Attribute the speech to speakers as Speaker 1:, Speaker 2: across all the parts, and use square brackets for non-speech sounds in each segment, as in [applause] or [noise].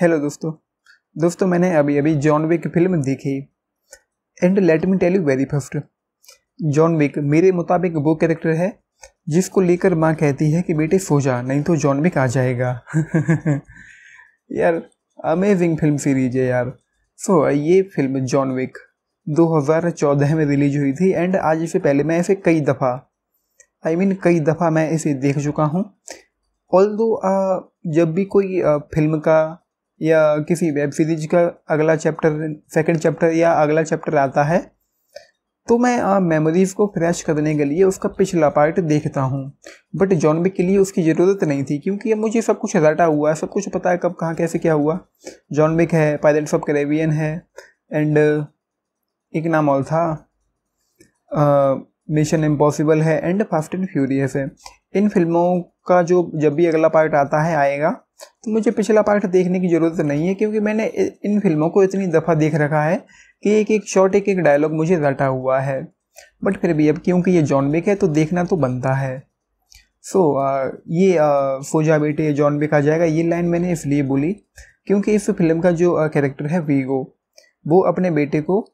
Speaker 1: hello दोस्तों दोस्तों मैंने अभी अभी जॉन विक फिल्म देखी and let me tell you very first John Wick मेरे मुताबिक वो कैरेक्टर है जिसको लेकर माँ कहती है कि बेटे सो जा नहीं तो जॉन विक आ जाएगा [laughs] यार अमेजिंग फिल्म सीरीज है यार सो so, ये फिल्म जॉन विक 2014 में रिलीज हुई थी एंड आज इससे पहले मैं इसे कई दफ़ा आई I मीन mean, कई दफ़ा मैं इसे देख चुका हूँ ऑल दो जब भी कोई फिल्म का या किसी वेब सीरीज का अगला चैप्टर सेकंड चैप्टर या अगला चैप्टर आता है तो मैं मेमोरीज़ को फ्रेश करने के लिए उसका पिछला पार्ट देखता हूँ बट जॉन के लिए उसकी ज़रूरत नहीं थी क्योंकि अब मुझे सब कुछ रटा हुआ है सब कुछ पता है कब कहाँ कैसे क्या हुआ जॉन है पायलट्स ऑफ करेबियन है एंड एक नाम और था मिशन इम्पॉसिबल है एंड फास्ट एंड फ्यूरियस है इन फिल्मों का जो जब भी अगला पार्ट आता है आएगा तो मुझे पिछला पार्ट देखने की ज़रूरत नहीं है क्योंकि मैंने इन फिल्मों को इतनी दफ़ा देख रखा है कि एक एक शॉट एक एक डायलॉग मुझे रटा हुआ है बट फिर भी अब क्योंकि ये जॉन विक है तो देखना तो बनता है सो so, ये फोजा बेटे जॉन विक आ जाएगा ये लाइन मैंने इसलिए बोली क्योंकि इस फिल्म का जो कैरेक्टर है वीगो वो अपने बेटे को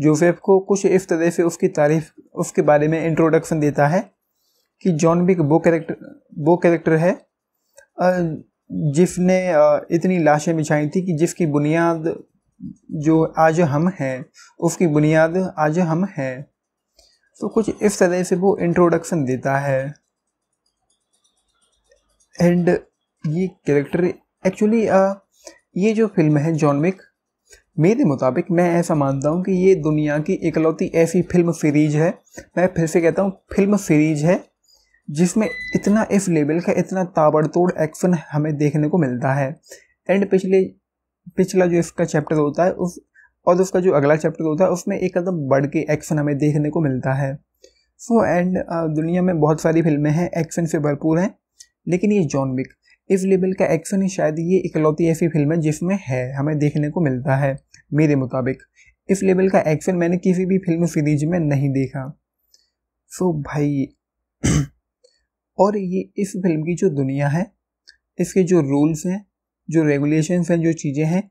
Speaker 1: जोसेफ को कुछ इस तरह से उसकी तारीफ उसके बारे में इंट्रोडक्शन देता है कि जॉन विक वो कैरेक्टर वो कैरेक्टर है जिसने इतनी लाशें बिछाई थी कि जिसकी बुनियाद जो आज हम हैं उसकी बुनियाद आज हम हैं तो कुछ इस तरह से वो इंट्रोडक्शन देता है एंड ये कैरेक्टर एक्चुअली ये जो फिल्म है जॉन मिक मेरे मुताबिक मैं ऐसा मानता हूँ कि ये दुनिया की इकलौती ऐसी फिल्म सीरीज है मैं फिर से कहता हूँ फिल्म सीरीज है जिसमें इतना इस लेवल का इतना ताबड़तोड़ एक्शन हमें देखने को मिलता है एंड पिछले पिछला जो इसका चैप्टर होता है उस और उसका जो अगला चैप्टर होता है उसमें एक कदम बढ़ के एक्शन हमें देखने को मिलता है सो so, एंड दुनिया में बहुत सारी फिल्में हैं एक्शन से भरपूर हैं लेकिन ये जॉन विक इस लेवल का एक्शन ही शायद ये इकलौती ऐसी फिल्म है जिसमें है हमें देखने को मिलता है मेरे मुताबिक इस लेवल का एक्शन मैंने किसी भी फिल्म सीरीज में नहीं देखा सो so, भाई और ये इस फिल्म की जो दुनिया है इसके जो रूल्स हैं जो रेगुलेशन हैं जो चीज़ें हैं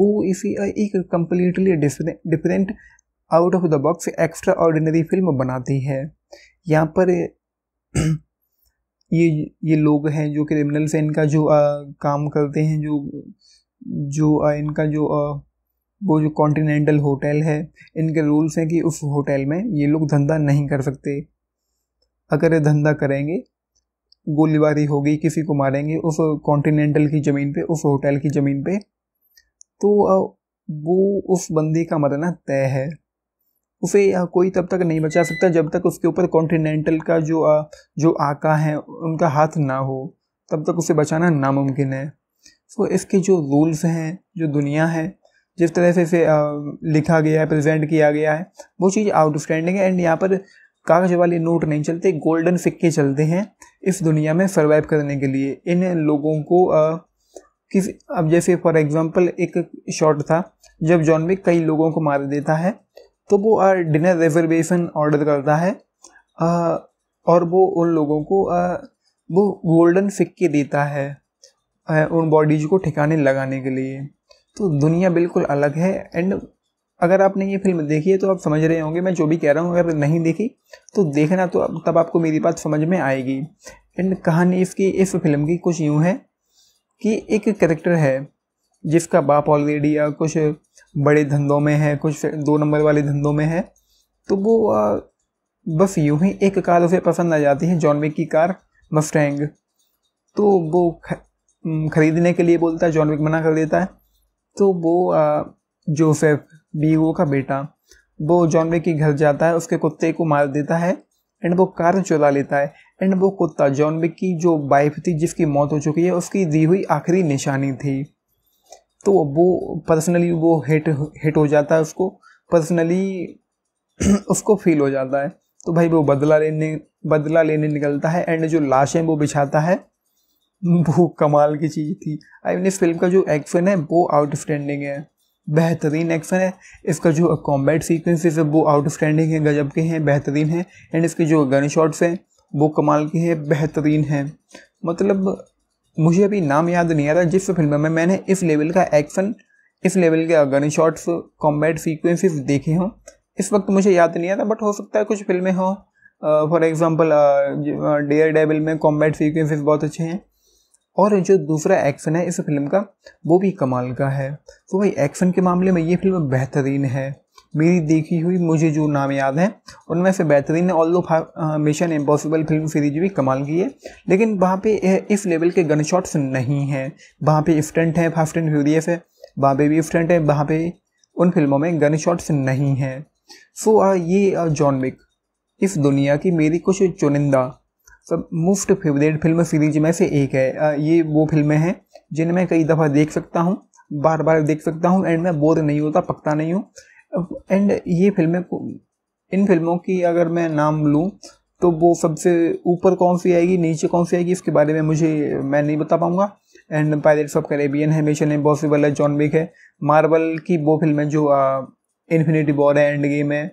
Speaker 1: वो इसी एक completely different out of the box extraordinary film बनाती है यहाँ पर ये ये लोग हैं जो क्रिमिनल्स हैं इनका जो आ, काम करते हैं जो जो आ, इनका जो आ, वो जो कॉन्टिनेंटल होटल है इनके रूल्स हैं कि उस होटल में ये लोग धंधा नहीं कर सकते अगर ये धंधा करेंगे गोलीबारी होगी किसी को मारेंगे उस कॉन्टिनेंटल की ज़मीन पे उस होटल की ज़मीन पे तो वो उस बंदी का मरना तय है उसे कोई तब तक नहीं बचा सकता जब तक उसके ऊपर कॉन्टिनेंटल का जो जो आका है उनका हाथ ना हो तब तक उसे बचाना नामुमकिन है सो तो इसके जो रूल्स हैं जो दुनिया है जिस तरह से इसे लिखा गया है प्रेजेंट किया गया है वो चीज़ आउटस्टैंडिंग है एंड यहाँ पर कागज वाले नोट नहीं चलते गोल्डन फिक्के चलते हैं इस दुनिया में सर्वाइव करने के लिए इन लोगों को आ, किस अब जैसे फॉर एग्जांपल एक शॉट था जब जॉन विक कई लोगों को मार देता है तो वो डिनर रिजर्वेशन ऑर्डर करता है आ, और वो उन लोगों को आ, वो गोल्डन फिक्के देता है आ, उन बॉडीज को ठिकाने लगाने के लिए तो दुनिया बिल्कुल अलग है एंड अगर आपने ये फिल्म देखी है तो आप समझ रहे होंगे मैं जो भी कह रहा हूँ अगर नहीं देखी तो देखना तो तब आपको मेरी बात समझ में आएगी एंड कहानी इसकी इस फिल्म की कुछ यूँ है कि एक करेक्टर है जिसका बाप ऑलरेडी या कुछ बड़े धंधों में है कुछ दो नंबर वाले धंधों में है तो वो आ, बस यूँ ही एक कार उसे पसंद आ जाती है जॉन विक की कार मस्टैंग तो वो ख, खरीदने के लिए बोलता है जॉन विक मना कर देता है तो वो जोसेफ बीगो का बेटा वो जॉन के घर जाता है उसके कुत्ते को मार देता है एंड वो कार चुरा लेता है एंड वो कुत्ता जॉन की जो वाइफ थी जिसकी मौत हो चुकी है उसकी दी हुई आखिरी निशानी थी तो वो पर्सनली वो हिट हिट हो जाता है उसको पर्सनली [clears throat] उसको फील हो जाता है तो भाई वो बदला लेने बदला लेने निकलता है एंड जो लाशें वो बिछाता है वो कमाल की चीज़ थी आई मीन इस फिल्म का जो एक्शन है वो आउटस्टैंडिंग है बेहतरीन एक्शन है इसका जो कॉम्बैट सीक्वेंसेस है वो आउटस्टैंडिंग है गजब के हैं बेहतरीन है एंड इसके जो गन शॉट्स हैं वो कमाल के हैं बेहतरीन हैं मतलब मुझे अभी नाम याद नहीं आ रहा जिस फिल्म में मैंने इस लेवल का एक्शन इस लेवल के गन शॉट्स कॉम्बैट सीक्वेंसेस देखे हों इस वक्त मुझे याद नहीं आ रहा बट हो सकता है कुछ फिल्में हों फॉर एग्ज़ाम्पल डेयर डेबल में कॉम्बैट सीक्वेंसेस बहुत अच्छे हैं और जो दूसरा एक्शन है इस फिल्म का वो भी कमाल का है तो भाई एक्शन के मामले में ये फिल्म बेहतरीन है मेरी देखी हुई मुझे जो नाम याद हैं उनमें से बेहतरीन है all Mission Impossible film series भी कमाल की है लेकिन वहाँ पे इस लेवल के गन शॉट्स नहीं हैं वहाँ पे स्टंट है फास्ट एंड फ्यूरियस है वहाँ पे भी स्टंट है वहाँ पे उन फिल्मों में गन शॉट्स नहीं हैं सो so, ये जॉन विक इस दुनिया की मेरी कुछ चुनिंदा सब मोस्ट फेवरेट फिल्म सीरीज में से एक है ये वो फिल्में हैं जिन्हें मैं कई दफ़ा देख सकता हूँ बार बार देख सकता हूँ एंड मैं बोर नहीं होता पकता नहीं हूँ एंड ये फिल्में इन फिल्मों की अगर मैं नाम लूँ तो वो सबसे ऊपर कौन सी आएगी नीचे कौन सी आएगी इसके बारे में मुझे मैं नहीं बता पाऊँगा एंड पायलट्स ऑफ करेबियन है मिशन इम्पॉसिबल है जॉन विक है मार्बल की वो फिल्में जो इन्फिनिटी बॉर है एंड गेम है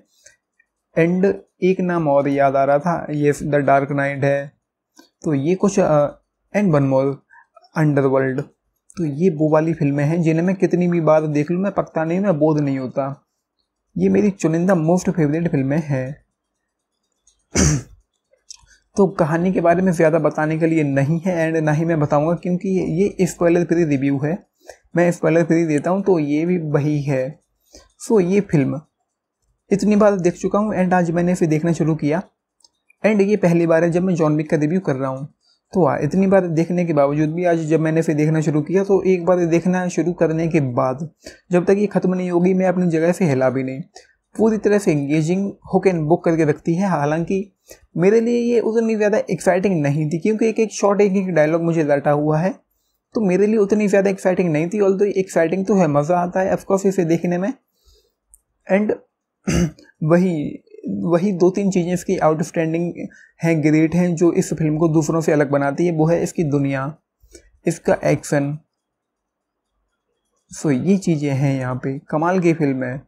Speaker 1: एंड एक नाम और याद आ रहा था ये द डार्क नाइट है तो ये कुछ एंड वन मोर अंडरवर्ल्ड तो ये वो वाली फिल्में हैं जिन्हें मैं कितनी भी बार देख लूँ मैं पकता नहीं मैं बोध नहीं होता ये मेरी चुनिंदा मोस्ट फेवरेट फिल्में हैं [clears throat] तो कहानी के बारे में ज़्यादा बताने के लिए नहीं है एंड ना ही मैं बताऊँगा क्योंकि ये स्पॉयलर फ्री रिव्यू है मैं स्पॉयलर फ्री देता हूँ तो ये भी वही है सो ये फिल्म इतनी बार देख चुका हूँ एंड आज मैंने इसे देखना शुरू किया एंड ये पहली बार है जब मैं जॉन विक का रिव्यू कर रहा हूँ तो हाँ इतनी बार देखने के बावजूद भी आज जब मैंने फिर देखना शुरू किया तो एक बार देखना शुरू करने के बाद जब तक ये ख़त्म नहीं होगी मैं अपनी जगह से हिला भी नहीं पूरी तरह से इंगेजिंग हुक एंड बुक करके रखती है हालांकि मेरे लिए ये उतनी ज़्यादा एक्साइटिंग नहीं थी क्योंकि एक एक शॉट एक एक डायलॉग मुझे रटा हुआ है तो मेरे लिए उतनी ज़्यादा एक्साइटिंग नहीं थी ऑल तो एक्साइटिंग तो है मज़ा आता है ऑफकोर्स इसे देखने में एंड [clears throat] वही वही दो तीन चीज़ें इसकी आउट स्टैंडिंग हैं ग्रेट हैं जो इस फिल्म को दूसरों से अलग बनाती है वो है इसकी दुनिया इसका एक्शन सो ये चीज़ें हैं यहाँ पे कमाल की फिल्म है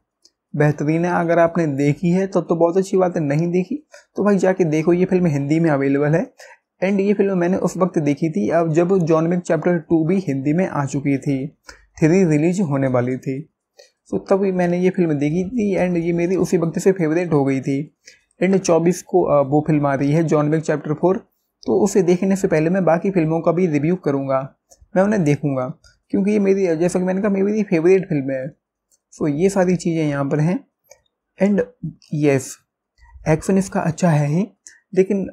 Speaker 1: बेहतरीन है अगर आपने देखी है तब तो, तो बहुत अच्छी बात है नहीं देखी तो भाई जाके देखो ये फिल्म हिंदी में अवेलेबल है एंड ये फिल्म मैंने उस वक्त देखी थी अब जब जॉन चैप्टर टू भी हिंदी में आ चुकी थी थ्री रिलीज होने वाली थी सो so, तब मैंने ये फिल्म देखी थी एंड ये मेरी उसी वक्त से फेवरेट हो गई थी एंड चौबीस को वो फिल्म आ रही है जॉन विक चैप्टर फोर तो उसे देखने से पहले मैं बाकी फिल्मों का भी रिव्यू करूँगा मैं उन्हें देखूँगा क्योंकि ये मेरी जैसा कि मैंने कहा मेरी फेवरेट फिल्म है सो ये सारी चीज़ें यहाँ पर हैं एंड यस एक्शन इसका अच्छा है ही लेकिन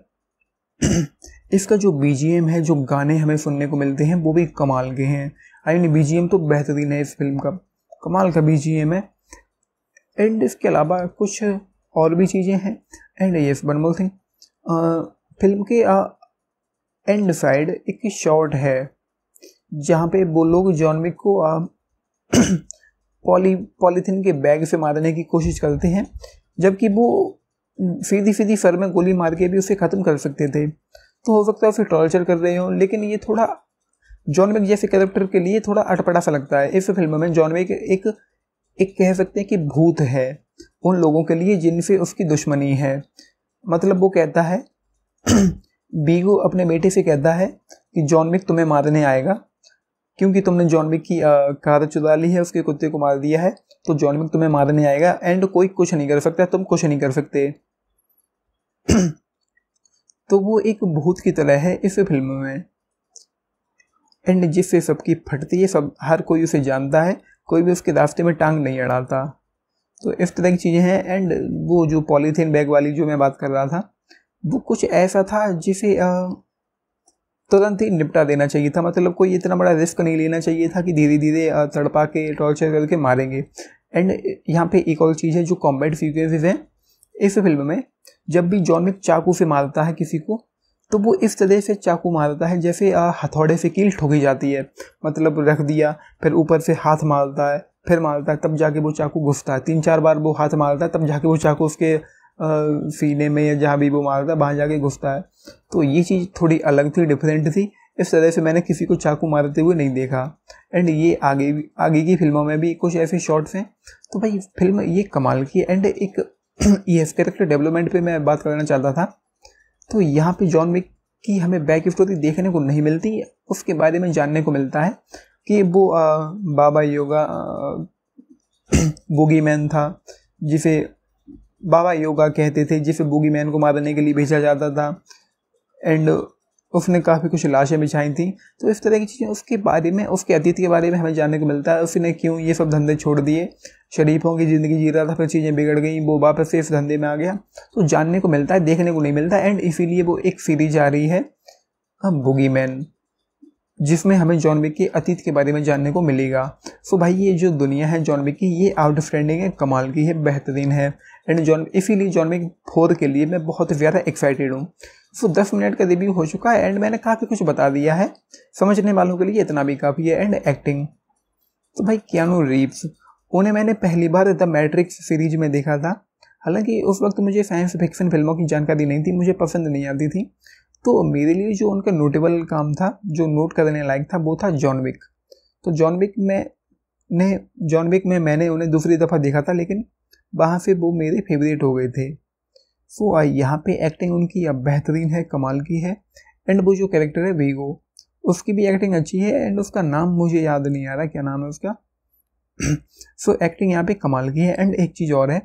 Speaker 1: [clears throat] इसका जो बी है जो गाने हमें सुनने को मिलते हैं वो भी कमाल के हैं आई मीन बी तो बेहतरीन है इस फिल्म का कमाल का एम है एंड इसके अलावा कुछ और भी चीज़ें हैं एंड यस बनमोल मोर फिल्म के एंड साइड एक शॉट है जहाँ पे वो लोग जॉनविक को पॉली पॉलीथीन [clears throat] के बैग से मारने की कोशिश करते हैं जबकि वो सीधी सीधी सर में गोली मार के भी उसे ख़त्म कर सकते थे तो हो सकता है उसे टॉर्चर कर रहे हो लेकिन ये थोड़ा जॉन मेक जैसे कैरेक्टर के लिए थोड़ा अटपटा सा लगता है इस फिल्म में जॉन मेक एक एक कह सकते हैं कि भूत है उन लोगों के लिए जिनसे उसकी दुश्मनी है मतलब वो कहता है [clears throat] बीगो अपने बेटे से कहता है कि जॉन मिक तुम्हें मारने आएगा क्योंकि तुमने जॉन की कार चुरा ली है उसके कुत्ते को मार दिया है तो जॉन तुम्हें मारने आएगा एंड कोई कुछ नहीं कर सकता तुम कुछ नहीं कर सकते [clears throat] तो वो एक भूत की तरह है इस फिल्म में एंड जिससे सबकी फटती है सब हर कोई उसे जानता है कोई भी उसके रास्ते में टांग नहीं अड़ाता तो इस तरह की चीज़ें हैं एंड वो जो पॉलीथीन बैग वाली जो मैं बात कर रहा था वो कुछ ऐसा था जिसे तुरंत ही निपटा देना चाहिए था मतलब कोई इतना बड़ा रिस्क नहीं लेना चाहिए था कि धीरे धीरे तड़पा के टॉर्चर करके मारेंगे एंड यहाँ पे एक और चीज़ है जो कॉम्बैट सीक्वेंसेस हैं इस फिल्म में जब भी जॉन मिक चाकू से मारता है किसी को तो वो इस तरह से चाकू मारता है जैसे हथौड़े से कील ठोकी जाती है मतलब रख दिया फिर ऊपर से हाथ मारता है फिर मारता है तब जाके वो चाकू घुसता है तीन चार बार वो हाथ मारता है तब जाके वो चाकू उसके सीने में या जहाँ भी वो मारता है वहाँ जाके घुसता है तो ये चीज़ थोड़ी अलग थी डिफरेंट थी इस तरह से मैंने किसी को चाकू मारते हुए नहीं देखा एंड ये आगे आगे की फिल्मों में भी कुछ ऐसे शॉट्स हैं तो भाई फिल्म ये कमाल की एंड एक [clears throat] ये कैरेक्टर डेवलपमेंट पे मैं बात करना चाहता था तो यहाँ पे जॉन विक की हमें बैक स्टोरी तो देखने को नहीं मिलती उसके बारे में जानने को मिलता है कि वो आ, बाबा योगा बोगी मैन था जिसे बाबा योगा कहते थे जिसे बोगी मैन को मारने के लिए भेजा जाता था एंड उसने काफ़ी कुछ लाशें बिछाई थी तो इस तरह की चीज़ें उसके बारे में उसके अतीत के बारे में हमें जानने को मिलता है उसने क्यों ये सब धंधे छोड़ दिए शरीफों की ज़िंदगी जी रहा था फिर चीज़ें बिगड़ गई वो वापस से इस धंधे में आ गया तो जानने को मिलता है देखने को नहीं मिलता एंड इसीलिए वो एक सीरीज आ रही है बुगी मैन जिसमें हमें जॉन विक के अतीत के बारे में जानने को मिलेगा सो तो भाई ये जो दुनिया है जॉन विक की ये आउटस्टैंडिंग है कमाल की है बेहतरीन है एंड जॉन इसीलिए जॉन विक फोर के लिए मैं बहुत ज़्यादा एक्साइटेड हूँ सो दस मिनट का रिव्यू हो चुका है एंड मैंने काफ़ी कुछ बता दिया है समझने वालों के लिए इतना भी काफ़ी है एंड एक्टिंग तो भाई कियानो रीव्स उन्हें मैंने पहली बार द मैट्रिक्स सीरीज में देखा था हालांकि उस वक्त मुझे साइंस फिक्सन फिल्मों की जानकारी नहीं थी मुझे पसंद नहीं आती थी तो मेरे लिए जो उनका नोटेबल काम था जो नोट करने लायक था वो था जॉन विक तो जॉन विक में ने जॉन विक में मैंने उन्हें दूसरी दफ़ा देखा था लेकिन वहाँ से वो मेरे फेवरेट हो गए थे सो आई यहाँ पे एक्टिंग उनकी अब बेहतरीन है कमाल की है एंड वो जो कैरेक्टर है वीगो उसकी भी एक्टिंग अच्छी है एंड उसका नाम मुझे याद नहीं आ रहा क्या नाम है उसका सो [clears throat] so, एक्टिंग यहाँ पे कमाल की है एंड एक चीज़ और है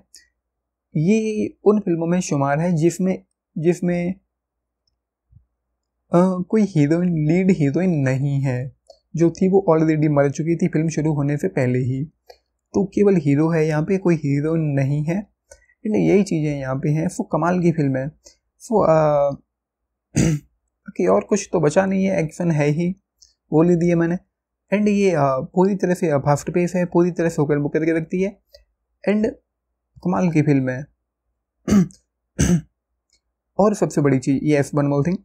Speaker 1: ये उन फिल्मों में शुमार है जिसमें जिसमें कोई हीरोइन लीड हीरोइन नहीं है जो थी वो ऑलरेडी मर चुकी थी फिल्म शुरू होने से पहले ही तो केवल हीरो है यहाँ पे कोई हीरो नहीं है इसलिए यही चीज़ें यहाँ पे हैं वो कमाल की फिल्म है वो बाकी [clears throat] और कुछ तो बचा नहीं है एक्शन है ही बोल ही दिए मैंने एंड ये आ, पूरी तरह से फास्ट पेस है पूरी तरह से होकर बुक करके रखती है एंड कमाल की फिल्म है [clears throat] और सबसे बड़ी चीज़ ये एफ वन मोल थिंग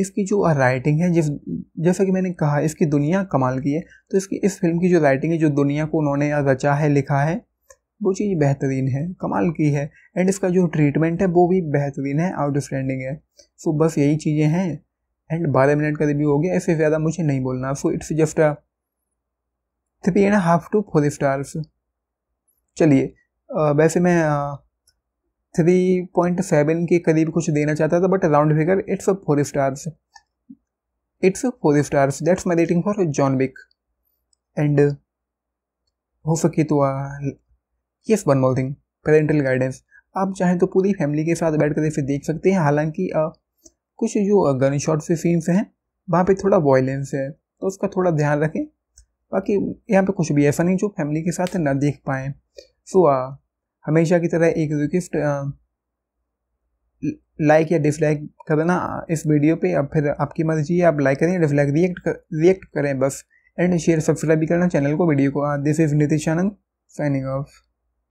Speaker 1: इसकी जो राइटिंग है जिस जैसा कि मैंने कहा इसकी दुनिया कमाल की है तो इसकी इस फिल्म की जो राइटिंग है जो दुनिया को उन्होंने रचा है लिखा है वो चीज़ बेहतरीन है कमाल की है एंड इसका जो ट्रीटमेंट है वो भी बेहतरीन है आउटस्टैंडिंग है सो बस यही चीज़ें हैं एंड बारह मिनट का रिव्यू हो गया इससे ज़्यादा मुझे नहीं बोलना so it's just a three and half to four stars चलिए वैसे मैं थ्री पॉइंट सेवन के करीब कुछ देना चाहता था but round figure it's four stars it's four stars that's my rating for John Wick and हो सके तो yes one more thing parental guidance आप चाहें तो पूरी फैमिली के साथ बैठ कर इसे देख सकते हैं हालांकि कुछ जो गन शॉट से सीन्स हैं वहाँ पे थोड़ा वॉयलेंस है तो उसका थोड़ा ध्यान रखें बाकी यहाँ पे कुछ भी ऐसा नहीं जो फैमिली के साथ ना देख पाएँ सो so, हमेशा की तरह एक रिक्वेस्ट लाइक या डिसलाइक करना इस वीडियो पे अब फिर आपकी मर्जी है आप लाइक करें डिसलाइक रिएक्ट कर, रिएक्ट करें बस एंड शेयर सब्सक्राइब भी करना चैनल को वीडियो को this is Nitish Anand signing of